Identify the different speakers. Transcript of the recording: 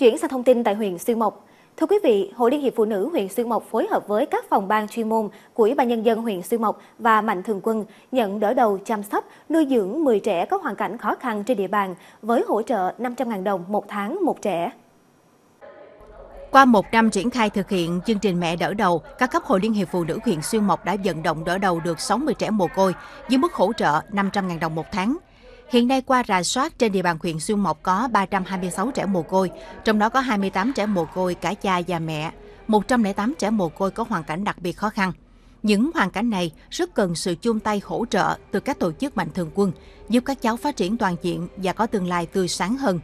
Speaker 1: Chuyển sang thông tin tại huyện Xuyên Mộc. Thưa quý vị, Hội Liên hiệp Phụ nữ huyện Xuyên Mộc phối hợp với các phòng ban chuyên môn của Ủy ban nhân dân huyện Xuyên Mộc và Mạnh Thường quân nhận đỡ đầu chăm sóc, nuôi dưỡng 10 trẻ có hoàn cảnh khó khăn trên địa bàn với hỗ trợ 500.000 đồng một tháng một
Speaker 2: trẻ. Qua một năm triển khai thực hiện chương trình Mẹ đỡ đầu, các cấp Hội Liên hiệp Phụ nữ huyện Xuyên Mộc đã vận động đỡ đầu được 60 trẻ mồ côi với mức hỗ trợ 500.000 đồng một tháng. Hiện nay qua rà soát trên địa bàn huyện Xuyên Mộc có 326 trẻ mồ côi, trong đó có 28 trẻ mồ côi cả cha và mẹ, 108 trẻ mồ côi có hoàn cảnh đặc biệt khó khăn. Những hoàn cảnh này rất cần sự chung tay hỗ trợ từ các tổ chức mạnh thường quân, giúp các cháu phát triển toàn diện và có tương lai tươi sáng hơn.